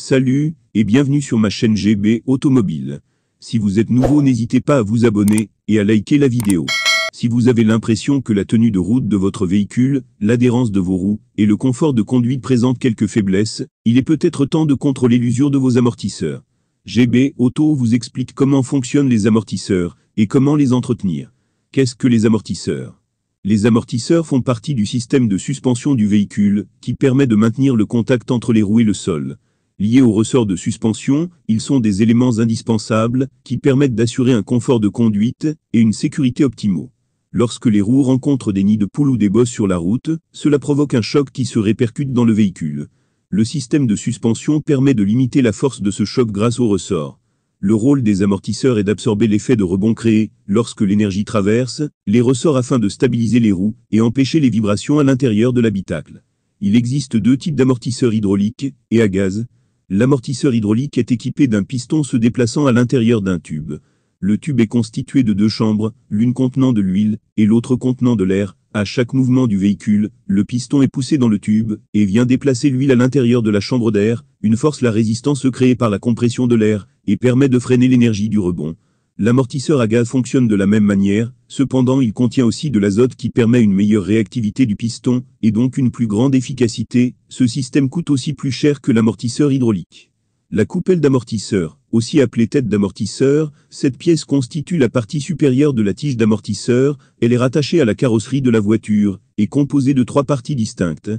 Salut, et bienvenue sur ma chaîne GB Automobile. Si vous êtes nouveau n'hésitez pas à vous abonner, et à liker la vidéo. Si vous avez l'impression que la tenue de route de votre véhicule, l'adhérence de vos roues, et le confort de conduite présentent quelques faiblesses, il est peut-être temps de contrôler l'usure de vos amortisseurs. GB Auto vous explique comment fonctionnent les amortisseurs, et comment les entretenir. Qu'est-ce que les amortisseurs les amortisseurs font partie du système de suspension du véhicule, qui permet de maintenir le contact entre les roues et le sol. Liés aux ressorts de suspension, ils sont des éléments indispensables qui permettent d'assurer un confort de conduite et une sécurité optimaux. Lorsque les roues rencontrent des nids de poules ou des bosses sur la route, cela provoque un choc qui se répercute dans le véhicule. Le système de suspension permet de limiter la force de ce choc grâce aux ressorts. Le rôle des amortisseurs est d'absorber l'effet de rebond créé lorsque l'énergie traverse les ressorts afin de stabiliser les roues et empêcher les vibrations à l'intérieur de l'habitacle. Il existe deux types d'amortisseurs hydrauliques et à gaz, L'amortisseur hydraulique est équipé d'un piston se déplaçant à l'intérieur d'un tube. Le tube est constitué de deux chambres, l'une contenant de l'huile et l'autre contenant de l'air. À chaque mouvement du véhicule, le piston est poussé dans le tube et vient déplacer l'huile à l'intérieur de la chambre d'air. Une force la résistance créée par la compression de l'air et permet de freiner l'énergie du rebond. L'amortisseur à gaz fonctionne de la même manière, cependant il contient aussi de l'azote qui permet une meilleure réactivité du piston, et donc une plus grande efficacité, ce système coûte aussi plus cher que l'amortisseur hydraulique. La coupelle d'amortisseur, aussi appelée tête d'amortisseur, cette pièce constitue la partie supérieure de la tige d'amortisseur, elle est rattachée à la carrosserie de la voiture, et composée de trois parties distinctes,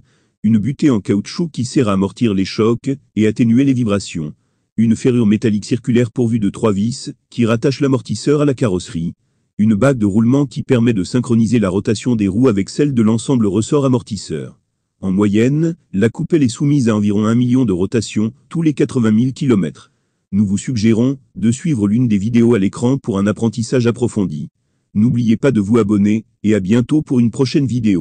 une butée en caoutchouc qui sert à amortir les chocs et atténuer les vibrations, une ferrure métallique circulaire pourvue de trois vis, qui rattache l'amortisseur à la carrosserie, une bague de roulement qui permet de synchroniser la rotation des roues avec celle de l'ensemble ressort amortisseur. En moyenne, la coupelle est soumise à environ 1 million de rotations tous les 80 000 km. Nous vous suggérons de suivre l'une des vidéos à l'écran pour un apprentissage approfondi. N'oubliez pas de vous abonner, et à bientôt pour une prochaine vidéo.